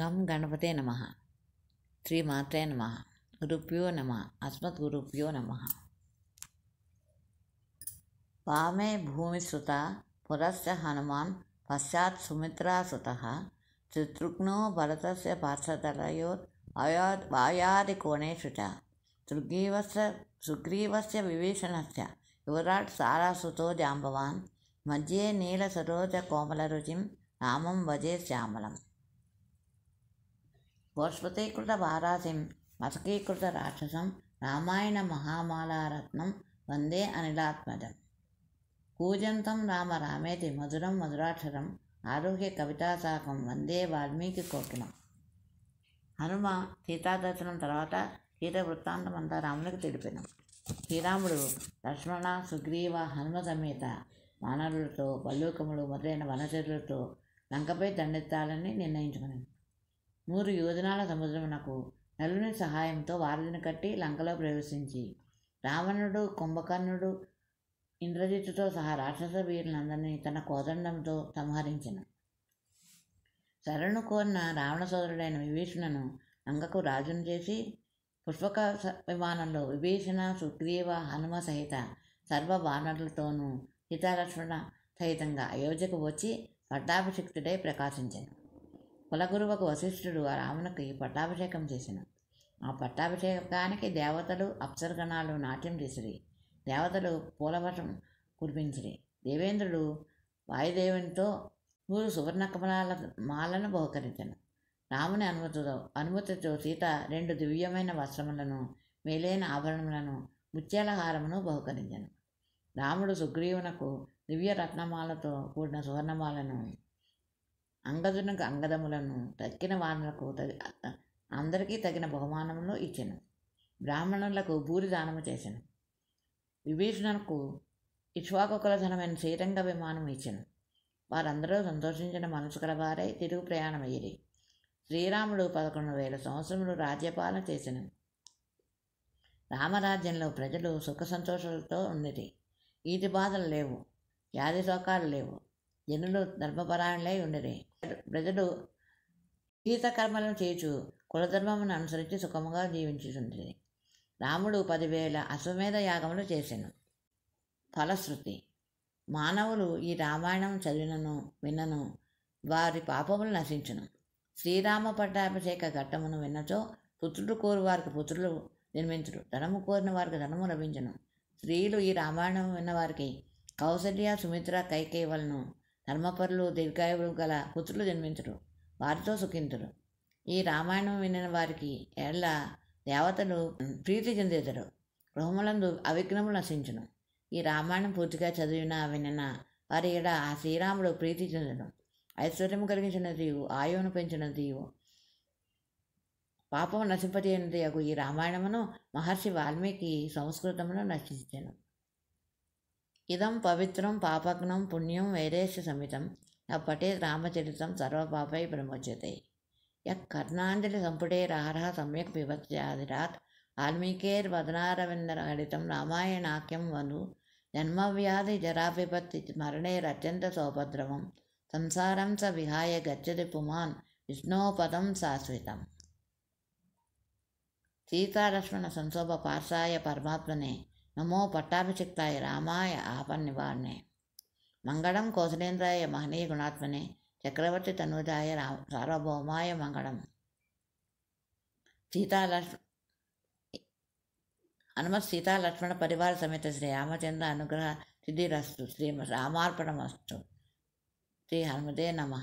गम गणपते नम श्रीमात्र नम गुरुभ्यो नमः अस्मद्गुरुभ्यो नमः वामे भूमिसुता पुरस्य हनुमान् पश्चात् सुमित्रासुतः त्रितृघ्नो भरतस्य पार्श्वतलयोर् वायादिकोणेषु च सुग्रीवस्य सुग्रीवस्य विभीषणस्य युवराट् सारासुतो जाम्बवान् मध्ये नीलसरोजकोमलरुचिं रामं भजे श्यामलम् గోష్పతీకృత వారాసిం మసకీకృత రాక్షసం రామాయణ మహామాలారత్నం వందే అనిలాత్మజం కూజంతం రామ రామేతి మధురం మధురాక్షరం ఆరోగ్య కవితాశాఖం వందే వాల్మీకి కోకిలం హనుమ సీతాదర్శనం తర్వాత సీత వృత్తాంతం అంతా రామునికి తెలిపిన శ్రీరాముడు లక్ష్మణ సుగ్రీవ హనుమ సమేత వానరులతో బల్లూకములు మొదలైన వనచరులతో లంకపై దండెత్తాలని నిర్ణయించుకున్నాడు నూరు యోజనాల సముద్రమునకు నలుని సహాయంతో వారధిని కట్టి లంకలో ప్రవేశించి రావణుడు కుంభకర్ణుడు ఇంద్రజిత్తుతో సహా రాక్షస వీరులందరినీ తన కోదండంతో సంహరించిన శరణు కోరిన రావణ సోదరుడైన విభీషణను లంకకు రాజును చేసి పుష్పక విమానంలో విభీషణ సుగ్రీవ హనుమ సహిత సర్వ వానరులతోనూ సీతారక్షణ సహితంగా అయోధ్యకు వచ్చి పట్టాభిషిక్తుడై ప్రకాశించాను కులగురువకు వశిష్ఠుడు ఆ రామునికి పట్టాభిషేకం చేసిన ఆ పట్టాభిషేకానికి దేవతలు అప్సరగణాలు నాట్యం చేసిరి దేవతలు పూలవటం కురిపించిరి దేవేంద్రుడు వాయుదేవునితో మూడు సువర్ణ కమలాల మాలను బహుకరించను రాముని అనుమతితో అనుమతితో సీత రెండు దివ్యమైన వస్త్రములను మేలైన ఆభరణములను ముత్యాల హారమును బహుకరించను రాముడు సుగ్రీవునకు దివ్య రత్నమాలతో కూడిన సువర్ణమాలను అంగదునకు అంగదములను తక్కిన వానలకు అందరికీ తగిన బహుమానంలో ఇచ్చాను బ్రాహ్మణులకు భూరి దానము చేశాను విభీషణులకు ఇష్వాకుల ధనమైన శ్రీరంగ విమానం ఇచ్చాను వారందరూ సంతోషించిన మనసు కలవారై తిరుగు ప్రయాణమయ్యి శ్రీరాముడు పదకొండు వేల సంవత్సరములు రాజ్యపాలన చేసిన రామరాజ్యంలో ప్రజలు సుఖ సంతోషాలతో ఉండేది ఈటి బాధలు లేవు వ్యాధి శోకాలు లేవు జనులు ధర్మపరాయణులై ఉండిరి ప్రజలు కర్మలను చేచు కులధర్మమును అనుసరించి సుఖముగా జీవించుచుండిరి రాముడు పదివేల అశ్వమేధ యాగములు చేశాను ఫలశ్రుతి మానవులు ఈ రామాయణం చదివినను విన్నను వారి పాపములు నశించును శ్రీరామ పట్టాభిషేక ఘట్టమును విన్నచో పుత్రుడు కోరు వారికి పుత్రులు నిర్మించరు ధనము కోరిన వారికి ధనము లభించను స్త్రీలు ఈ రామాయణం విన్నవారికి కౌసల్య సుమిత్ర కైకేవలను ధర్మపరులు దీర్ఘాయువులు గల పుత్రులు జన్మించరు వారితో సుఖించరు ఈ రామాయణం వినిన వారికి ఏళ్ళ దేవతలు ప్రీతి చెందేదరు గృహములందు అవిఘ్నములు నశించను ఈ రామాయణం పూర్తిగా చదివిన వినిన వారి ఈడ ఆ శ్రీరాముడు ప్రీతి చెందడం ఐశ్వర్యం కలిగించిన దీవు ఆయువును పెంచిన దీవు పాపము నశింపజేయనిది ఈ రామాయణమును మహర్షి వాల్మీకి సంస్కృతమును నశించాను ఇదం పవిత్రం పాపగ్నం పుణ్యం వైరేష సమితం అప్పటే రామచరితం సర్వపాపై ప్రమోచ్యతే యర్ణాంజలి సంపుటేరాహ సమ్యక్ పిబత్యాదిరాత్ వాల్మీకేర్వదనారవిందరగణితం రామాయణాఖ్యం వను జన్మవ్యాధి జరాపిపత్తి మరణేరత్యంత సౌపద్రవం సంసారం స విహాయ గచ్చతి పుమాన్ విష్ణోపదం శాశ్వతం సీతాలక్ష్మణ సంశోభ పార్శాయ పరమాత్మనే నమో పట్టాభిషిక్తాయ రామాయ ఆపన్నివాణ్ణే మంగళం కోసలేంద్రాయ మహనీయ గుణాత్మనే చక్రవర్తి తనుజాయ రా సార్వభౌమాయ మంగళం సీతాలక్ష్మ హనుమ సీతాలక్ష్మణ పరివార సమేత శ్రీ రామచంద్ర అనుగ్రహ సిద్ధిరస్తు శ్రీ రామార్పణమస్తు శ్రీ హనుమదే నమ